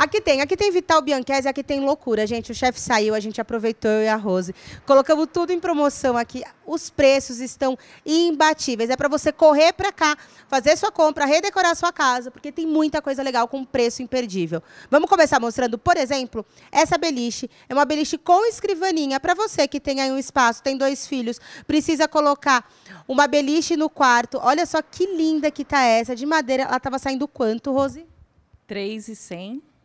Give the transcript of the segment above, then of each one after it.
Aqui tem, aqui tem Vital Bianchese, aqui tem loucura, gente. O chefe saiu, a gente aproveitou eu e a Rose. Colocamos tudo em promoção aqui. Os preços estão imbatíveis. É para você correr para cá, fazer sua compra, redecorar sua casa, porque tem muita coisa legal com preço imperdível. Vamos começar mostrando, por exemplo, essa beliche. É uma beliche com escrivaninha para você que tem aí um espaço, tem dois filhos, precisa colocar uma beliche no quarto. Olha só que linda que tá essa, de madeira. Ela tava saindo quanto, Rose? 3 e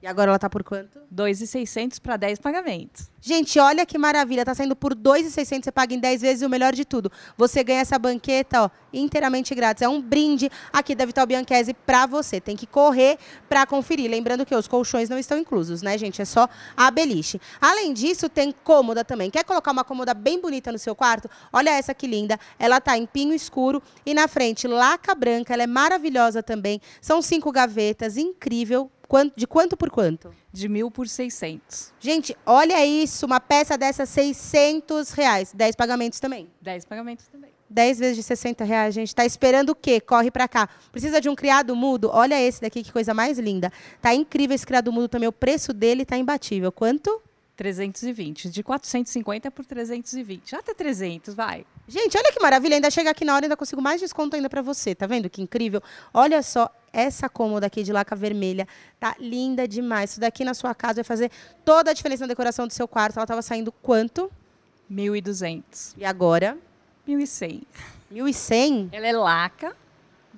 e agora ela tá por quanto? 2,600 para 10 pagamentos. Gente, olha que maravilha. Tá saindo por 2,600, você paga em 10 vezes o melhor de tudo. Você ganha essa banqueta, ó, inteiramente grátis. É um brinde aqui da Vital Bianchese para você. Tem que correr para conferir. Lembrando que os colchões não estão inclusos, né, gente? É só a beliche. Além disso, tem cômoda também. Quer colocar uma cômoda bem bonita no seu quarto? Olha essa que linda. Ela tá em pinho escuro e na frente laca branca. Ela é maravilhosa também. São cinco gavetas, incrível, Quanto, de quanto por quanto? De mil por 600. Gente, olha isso, uma peça dessa, 600 reais. 10 pagamentos também. 10 pagamentos também. 10 vezes de 60 reais, gente. Tá esperando o quê? Corre para cá. Precisa de um criado mudo? Olha esse daqui, que coisa mais linda. Tá incrível esse criado mudo também. O preço dele tá imbatível. Quanto? 320. De 450 por 320. Até 300, vai. Gente, olha que maravilha. Ainda chega aqui na hora, ainda consigo mais desconto ainda para você. Tá vendo que incrível? Olha só essa cômoda aqui de laca vermelha tá linda demais. Isso daqui na sua casa vai fazer toda a diferença na decoração do seu quarto. Ela tava saindo quanto? 1.200. E agora? 1.100. 1.100? Ela é laca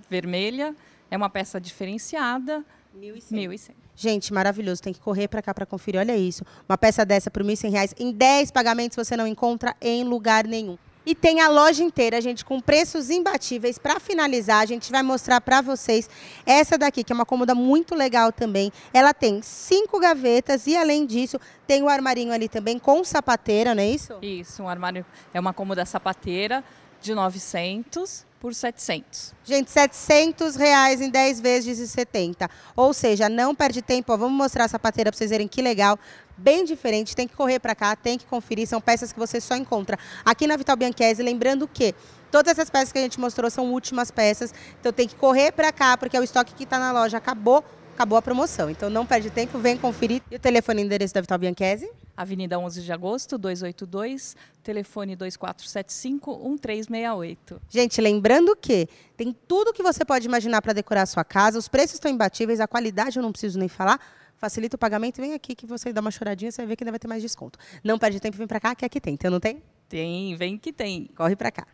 vermelha, é uma peça diferenciada. 1.100. 1.100. Gente, maravilhoso. Tem que correr para cá para conferir. Olha isso. Uma peça dessa por R$ 1.100 em 10 pagamentos você não encontra em lugar nenhum e tem a loja inteira, gente, com preços imbatíveis. Para finalizar, a gente vai mostrar para vocês essa daqui, que é uma cômoda muito legal também. Ela tem cinco gavetas e, além disso, tem o um armarinho ali também com sapateira, não é isso? Isso, um armário é uma cômoda sapateira de 900 por 700. Gente, 700 reais em 10 vezes de 70. Ou seja, não perde tempo. Ó, vamos mostrar a sapateira para vocês verem que legal. Bem diferente, tem que correr para cá, tem que conferir. São peças que você só encontra aqui na Vital Bianchese. Lembrando que todas essas peças que a gente mostrou são últimas peças. Então tem que correr para cá, porque é o estoque que está na loja acabou acabou a promoção. Então não perde tempo, vem conferir. E o telefone e endereço da Vital Bianchese? Avenida 11 de Agosto, 282, telefone 2475-1368. Gente, lembrando que tem tudo que você pode imaginar para decorar a sua casa, os preços estão imbatíveis, a qualidade eu não preciso nem falar facilita o pagamento, vem aqui que você dá uma choradinha, você vai ver que ainda vai ter mais desconto. Não perde tempo, vem para cá, que aqui tem. Então não tem? Tem, vem que tem. Corre para cá.